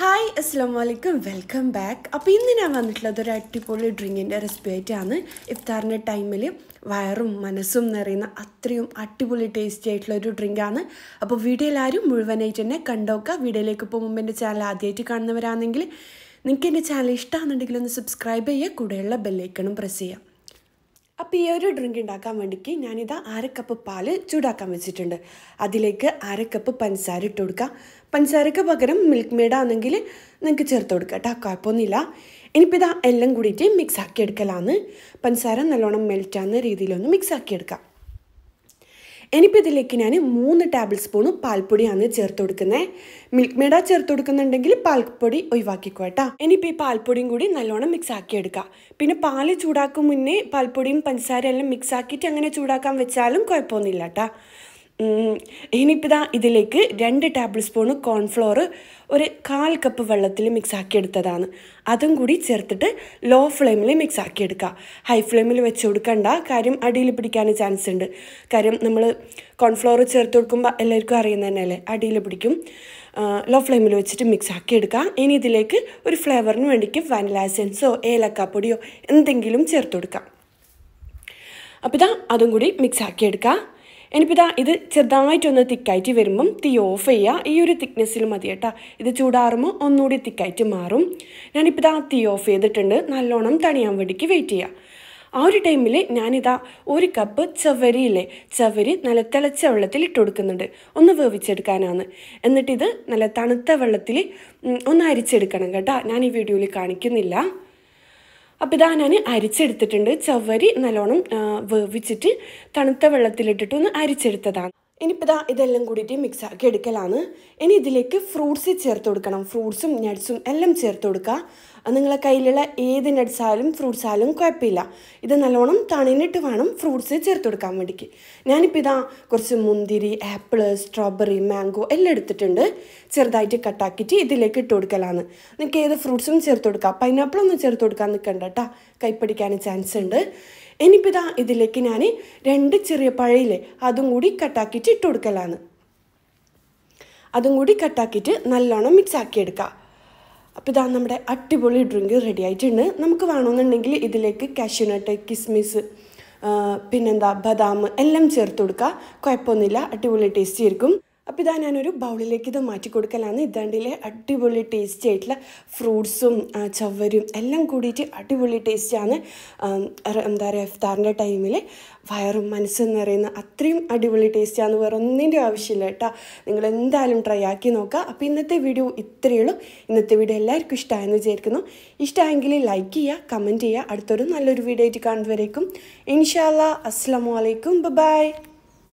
hi അസ്സാം വലൈക്കും welcome back അപ്പോൾ ഇന്ന് ഞാൻ വന്നിട്ടുള്ളത് ഒരു അടിപൊളി ഡ്രിങ്കിൻ്റെ ആയിട്ടാണ് ഇഫ്താറിൻ്റെ ടൈമിൽ വയറും മനസ്സും നിറയുന്ന അത്രയും അടിപൊളി ടേസ്റ്റി ആയിട്ടുള്ള ഒരു ഡ്രിങ്കാണ് അപ്പോൾ വീഡിയോ എല്ലാവരും മുഴുവനായിട്ട് തന്നെ കണ്ടോക്കുക വീഡിയോയിലേക്ക് ഇപ്പോൾ മുമ്പ് എൻ്റെ ചാനൽ ആദ്യമായിട്ട് കാണുന്നവരാണെങ്കിൽ നിങ്ങൾക്ക് എൻ്റെ ചാനൽ ഇഷ്ടമാണെന്നുണ്ടെങ്കിൽ ഒന്ന് സബ്സ്ക്രൈബ് ചെയ്യുക കൂടെയുള്ള ബെല്ലൈക്കണും പ്രസ് ചെയ്യുക അപ്പോൾ ഈ ഒരു ഡ്രിങ്ക് ഉണ്ടാക്കാൻ വേണ്ടിക്ക് ഞാനിതാ അര കപ്പ് പാല് ചൂടാക്കാൻ വെച്ചിട്ടുണ്ട് അതിലേക്ക് അര കപ്പ് പഞ്ചസാര ഇട്ട് കൊടുക്കുക പഞ്ചസാരക്ക് പകരം മിൽക്ക് മെയ്ഡ് ആണെങ്കിൽ നിങ്ങൾക്ക് ചേർത്ത് കൊടുക്കാം കേട്ടോ കുഴപ്പമൊന്നുമില്ല ഇനിയിപ്പോൾ ഇതാ എല്ലാം കൂടിയിട്ട് മിക്സ് ആക്കി എടുക്കലാന്ന് പഞ്ചസാര നല്ലോണം മെൽറ്റ് രീതിയിലൊന്ന് മിക്സ് ആക്കി എടുക്കാം ഇനിയിപ്പോൾ ഇതിലേക്ക് ഞാൻ മൂന്ന് ടേബിൾ സ്പൂണും പാൽപ്പൊടിയാണ് ചേർത്ത് കൊടുക്കുന്നത് മിൽക്ക് മേഡ ചേർത്ത് കൊടുക്കുന്നുണ്ടെങ്കിൽ പാൽപ്പൊടി ഒഴിവാക്കിക്കോ കേട്ടോ ഇനിയിപ്പോൾ ഈ പാൽപ്പൊടിയും കൂടി നല്ലോണം മിക്സ് ആക്കി എടുക്കുക പിന്നെ പാല് ചൂടാക്കും മുന്നേ പാൽപ്പൊടിയും എല്ലാം മിക്സ് ആക്കിയിട്ട് അങ്ങനെ ചൂടാക്കാൻ വെച്ചാലും കുഴപ്പമൊന്നുമില്ല കേട്ടോ ഇനിയിപ്പോൾ ഇതാ ഇതിലേക്ക് രണ്ട് ടേബിൾ സ്പൂൺ കോൺഫ്ലോർ ഒരു കാൽ കപ്പ് വെള്ളത്തിൽ മിക്സ് ആക്കിയെടുത്തതാണ് അതും കൂടി ചേർത്തിട്ട് ലോ ഫ്ലെയിമിൽ മിക്സ് ആക്കി എടുക്കുക ഹൈ ഫ്ലെയിമിൽ വെച്ച് കൊടുക്കണ്ട കാര്യം അടിയിൽ പിടിക്കാൻ ചാൻസ് ഉണ്ട് കാര്യം നമ്മൾ കോൺഫ്ലോർ ചേർത്ത് കൊടുക്കുമ്പോൾ എല്ലാവർക്കും അറിയുന്ന തന്നെയല്ലേ അടിയിൽ പിടിക്കും ലോ ഫ്ലെയിമിൽ വെച്ചിട്ട് മിക്സ് ആക്കി ഇനി ഇതിലേക്ക് ഒരു ഫ്ലേവറിന് വേണ്ടിയിട്ട് വാനില എസെൻസോ ഏലക്കാപ്പൊടിയോ എന്തെങ്കിലും ചേർത്ത് കൊടുക്കാം അപ്പോൾ ഇതാ അതും കൂടി മിക്സ് ആക്കി ഇനിയിപ്പിതാ ഇത് ചെറുതായിട്ടൊന്ന് തിക്കായിട്ട് വരുമ്പം തീ ഓഫ് ചെയ്യുക ഈ ഒരു തിക്നെസ്സിൽ മതി കേട്ടോ ഇത് ചൂടാറുമ്പോൾ ഒന്നുകൂടി തിക്കായിട്ട് മാറും ഇതാ തീ ഓഫ് ചെയ്തിട്ടുണ്ട് നല്ലോണം തണിയാൻ വേണ്ടിക്ക് വെയിറ്റ് ചെയ്യുക ആ ഒരു ടൈമിൽ ഞാനിതാ ഒരു കപ്പ് ചവരിയില്ലേ ചവരി നല്ല തിളച്ച വെള്ളത്തിൽ ഇട്ട് കൊടുക്കുന്നുണ്ട് ഒന്ന് വേവിച്ചെടുക്കാനാണ് എന്നിട്ടിത് നല്ല തണുത്ത വെള്ളത്തിൽ ഒന്ന് അരിച്ചെടുക്കണം കേട്ടോ ഞാൻ ഈ വീഡിയോയിൽ കാണിക്കുന്നില്ല അപ്പം ഇതാ ഞാൻ അരിച്ചെടുത്തിട്ടുണ്ട് ചവ്വരി നല്ലോണം വേവിച്ചിട്ട് തണുത്ത വെള്ളത്തിലിട്ടിട്ട് ഒന്ന് അരിച്ചെടുത്തതാണ് ഇനിയിപ്പോൾ ഇതാ ഇതെല്ലാം കൂടിയിട്ട് മിക്സ് ആക്കി എടുക്കലാണ് ഇനി ഇതിലേക്ക് ഫ്രൂട്ട്സ് ചേർത്ത് കൊടുക്കണം ഫ്രൂട്ട്സും നട്ട്സും എല്ലാം ചേർത്ത് കൊടുക്കുക അത് നിങ്ങളെ കയ്യിലുള്ള ഏത് ആയാലും ഫ്രൂട്ട്സ് ആയാലും കുഴപ്പമില്ല ഇത് നല്ലോണം തണിനിട്ട് വേണം ഫ്രൂട്ട്സ് ചേർത്ത് കൊടുക്കാൻ വേണ്ടിക്ക് ഞാനിപ്പോൾ ഇതാ കുറച്ച് മുന്തിരി ആപ്പിൾ സ്ട്രോബെറി മാംഗോ എല്ലാം എടുത്തിട്ടുണ്ട് ചെറുതായിട്ട് കട്ടാക്കിയിട്ട് ഇതിലേക്ക് ഇട്ട് കൊടുക്കലാണ് നിങ്ങൾക്ക് ഏത് ഫ്രൂട്ട്സും ചേർത്ത് കൊടുക്കാം പൈനാപ്പിൾ ഒന്നും ചേർത്ത് കൊടുക്കാൻ നിൽക്കണ്ട കേട്ടോ കൈപ്പടിക്കാൻ ചാൻസ് ഉണ്ട് ഇനിയിപ്പോൾ ഇതാ ഇതിലേക്ക് ഞാൻ രണ്ട് ചെറിയ പഴയില്ലേ അതും കൂടി കട്ടാക്കിയിട്ട് ഇട്ട് കൊടുക്കലാണ് അതും കൂടി കട്ടാക്കിയിട്ട് നല്ലോണം മിക്സ് ആക്കി അപ്പോൾ ഇതാ നമ്മുടെ അടിപൊളി ഡ്രിങ്ക് റെഡി ആയിട്ടുണ്ട് നമുക്ക് വേണമെന്നുണ്ടെങ്കിൽ ഇതിലേക്ക് കാഷ്യൂനട്ട് കിസ്മിസ് പിന്നെന്താ ബദാം എല്ലാം ചേർത്ത് കൊടുക്കുക കുഴപ്പമൊന്നുമില്ല അടിപൊളി ടേസ്റ്റി ആയിരിക്കും അപ്പോൾ ഇതാ ഞാനൊരു ബൗളിലേക്ക് ഇത് മാറ്റി കൊടുക്കലാണ് ഇതാണ്ടിലെ അടിപൊളി ടേസ്റ്റ് ആയിട്ടുള്ള ഫ്രൂട്ട്സും ചവരും എല്ലാം കൂടിയിട്ട് അടിപൊളി ടേസ്റ്റാണ് എന്താ പറയുക ഇഫ്താറിൻ്റെ ടൈമിൽ വയറും മനസ്സും നിറയുന്ന അത്രയും അടിപൊളി ടേസ്റ്റാണ് വേറെ ഒന്നിൻ്റെ ആവശ്യമില്ല കേട്ടോ നിങ്ങൾ എന്തായാലും ട്രൈ ആക്കി നോക്കുക അപ്പോൾ ഇന്നത്തെ വീഡിയോ ഇത്രയേ ഉള്ളൂ ഇന്നത്തെ വീഡിയോ എല്ലാവർക്കും ഇഷ്ടമായെന്ന് വിചാരിക്കുന്നു ഇഷ്ടമായെങ്കിൽ ലൈക്ക് ചെയ്യുക കമൻറ്റ് ചെയ്യുക അടുത്തൊരു നല്ലൊരു വീഡിയോ ആയിട്ട് കാണുന്നവരേക്കും ഇൻഷാല്ലാ അസ്സാം വലൈക്കും ബൈ